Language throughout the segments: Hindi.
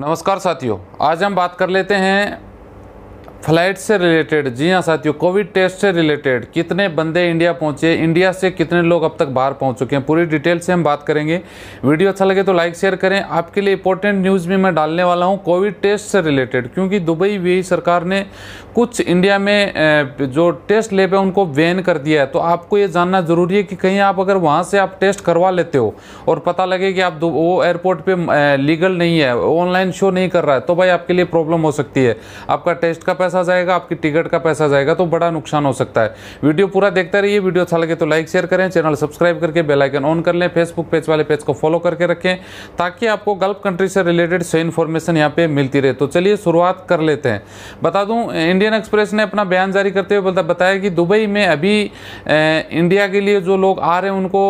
नमस्कार साथियों आज हम बात कर लेते हैं फ्लाइट से रिलेटेड जी हाँ साथियों कोविड टेस्ट से रिलेटेड कितने बंदे इंडिया पहुंचे इंडिया से कितने लोग अब तक बाहर पहुंच चुके हैं पूरी डिटेल से हम बात करेंगे वीडियो अच्छा लगे तो लाइक शेयर करें आपके लिए इंपॉर्टेंट न्यूज़ भी मैं डालने वाला हूं कोविड टेस्ट से रिलेटेड क्योंकि दुबई वी सरकार ने कुछ इंडिया में जो टेस्ट लेब है उनको वैन कर दिया है तो आपको ये जानना ज़रूरी है कि कहीं आप अगर वहाँ से आप टेस्ट करवा लेते हो और पता लगे कि आप वो एयरपोर्ट पर लीगल नहीं है ऑनलाइन शो नहीं कर रहा है तो भाई आपके लिए प्रॉब्लम हो सकती है आपका टेस्ट का पैसा जाएगा आपकी टिकट का पैसा जाएगा तो बड़ा नुकसान हो सकता है वीडियो पूरा देखते रहिए वीडियो अच्छा लगे तो लाइक शेयर करें चैनल सब्सक्राइब करके बेलाइकन ऑन कर लें फेसबुक पेज वाले पेज को फॉलो करके रखें ताकि आपको गल्फ कंट्री से रिलेटेड सही इन्फॉर्मेशन यहाँ पे मिलती रहे तो चलिए शुरुआत कर लेते हैं बता दूँ इंडियन एक्सप्रेस ने अपना बयान जारी करते हुए बताया कि दुबई में अभी इंडिया के लिए जो लोग आ रहे हैं उनको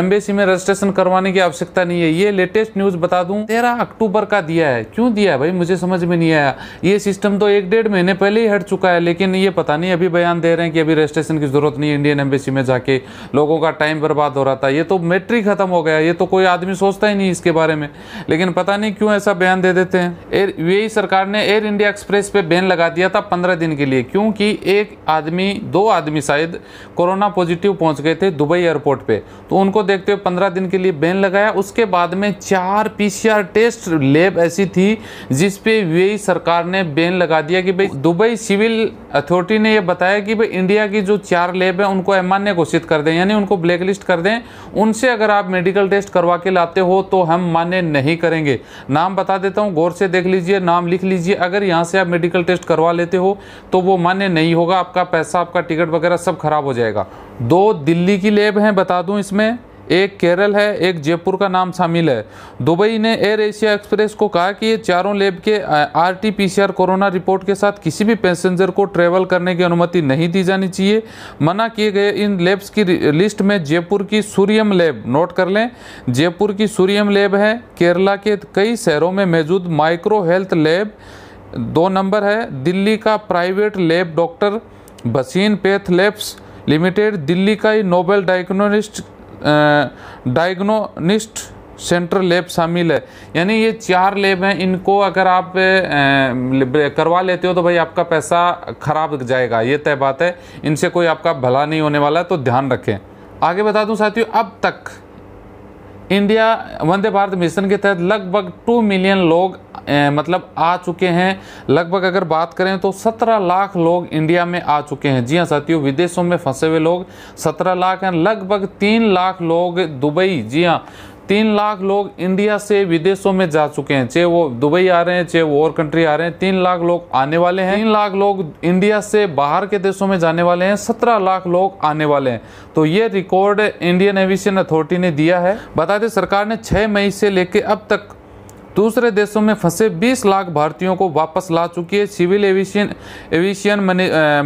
एम्बेसी में रजिस्ट्रेशन करवाने की आवश्यकता नहीं है ये लेटेस्ट न्यूज़ बता दूं तेरह अक्टूबर का दिया है क्यों दिया है भाई मुझे समझ में नहीं आया ये सिस्टम तो एक डेढ़ में महीने पहले ही हट चुका है लेकिन ये पता नहीं अभी बयान दे रहे हैं कि अभी रजिस्ट्रेशन की ज़रूरत नहीं इंडियन एम्बेसी में जाके लोगों का टाइम बर्बाद हो रहा था ये तो मेट्रिक ख़त्म हो गया ये तो कोई आदमी सोचता ही नहीं इसके बारे में लेकिन पता नहीं क्यों ऐसा बयान दे देते हैं एयर यू सरकार ने एयर इंडिया एक्सप्रेस पे बैन लगा दिया था पंद्रह दिन के लिए क्योंकि एक आदमी दो आदमी शायद कोरोना पॉजिटिव पहुंच गए थे दुबई एयरपोर्ट पे तो उनको देखते हुए पंद्रह दिन के लिए बैन लगाया उसके बाद में चार पी टेस्ट लेब ऐसी थी जिसपे यू सरकार ने बैन लगा दिया कि भाई दुबई सिविल अथॉरिटी ने यह बताया कि भाई इंडिया की जो चार लैब है उनको अमान्य घोषित कर दें यानी उनको ब्लैक लिस्ट कर दें उनसे अगर आप मेडिकल टेस्ट करवा के लाते हो तो हम मान्य नहीं करेंगे नाम बता देता हूँ गौर से देख लीजिए नाम लिख लीजिए अगर यहाँ से आप मेडिकल टेस्ट करवा लेते हो तो वो मान्य नहीं होगा आपका पैसा आपका टिकट वगैरह सब खराब हो जाएगा दो दिल्ली की लेब हैं बता दूँ इसमें एक केरल है एक जयपुर का नाम शामिल है दुबई ने एयर एशिया एक्सप्रेस को कहा कि ये चारों लेब के R T P C R corona report के साथ किसी भी पैसेंजर को ट्रेवल करने की अनुमति नहीं दी जानी चाहिए मना किए गए इन लेब्स की लिस्ट में जयपुर की सूर्यम लेब नोट कर लें जयपुर की सूर्यम लेब है केरला के कई शहरों में मौजूद माइक्रो हेल्थ लेब दो नंबर है दिल्ली का प्राइवेट लैब डॉक्टर बसीन पेथ लैब्स लिमिटेड दिल्ली का ही नोबेल डायग्नोस्टिक डायग्नोनिस्ट सेंट्रल लैब शामिल है यानी ये चार लैब हैं इनको अगर आप करवा लेते हो तो भाई आपका पैसा खराब जाएगा ये तय बात है इनसे कोई आपका भला नहीं होने वाला है तो ध्यान रखें आगे बता दूं साथियों अब तक इंडिया वंदे भारत मिशन के तहत लगभग टू मिलियन लोग ए, मतलब आ चुके हैं लगभग अगर बात करें तो सत्रह लाख लोग इंडिया में आ चुके हैं जी हाँ साथियों विदेशों में फंसे हुए लोग सत्रह लाख हैं लगभग तीन लाख लोग दुबई जी हाँ तीन लाख लोग इंडिया से विदेशों में जा चुके हैं चाहे वो दुबई आ रहे हैं चाहे वो और कंट्री आ रहे हैं तीन लाख लोग आने वाले हैं तीन लाख लोग इंडिया से बाहर के देशों में जाने वाले हैं सत्रह लाख लोग आने वाले हैं तो ये रिकॉर्ड इंडियन एविएशन अथॉरिटी ने दिया है बता दें सरकार ने छः मई से लेकर अब तक दूसरे देशों में फंसे 20 लाख भारतीयों को वापस ला चुकी है civil aviation aviation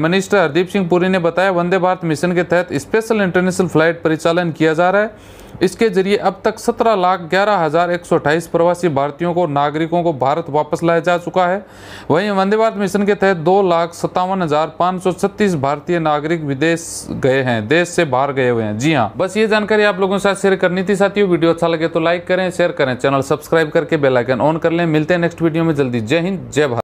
minister Hardeep Singh Puri ने बताया वंदे भारत मिशन के तहत स्पेशल इंटरनेशनल फ्लाइट परिचालन किया जा रहा है इसके जरिए अब तक सत्रह लाख ग्यारह हज़ार एक सौ अठाईस प्रवासी भारतीयों को नागरिकों को भारत वापस लाया जा चुका है वहीं वंदे भारत मिशन के तहत दो लाख सत्तावन हज़ार पाँच सौ छत्तीस भारतीय नागरिक विदेश गए हैं देश से बाहर गए हुए हैं जी हाँ बस ये जानकारी आप लोगों के साथ शेयर करनी थी साथियों वीडियो अच्छा लगे तो लाइक करें शेयर करें चैनल सब्सक्राइब करके बेलाइकन ऑन कर लें मिलते हैं नेक्स्ट वीडियो में जल्दी जय हिंद जय भारत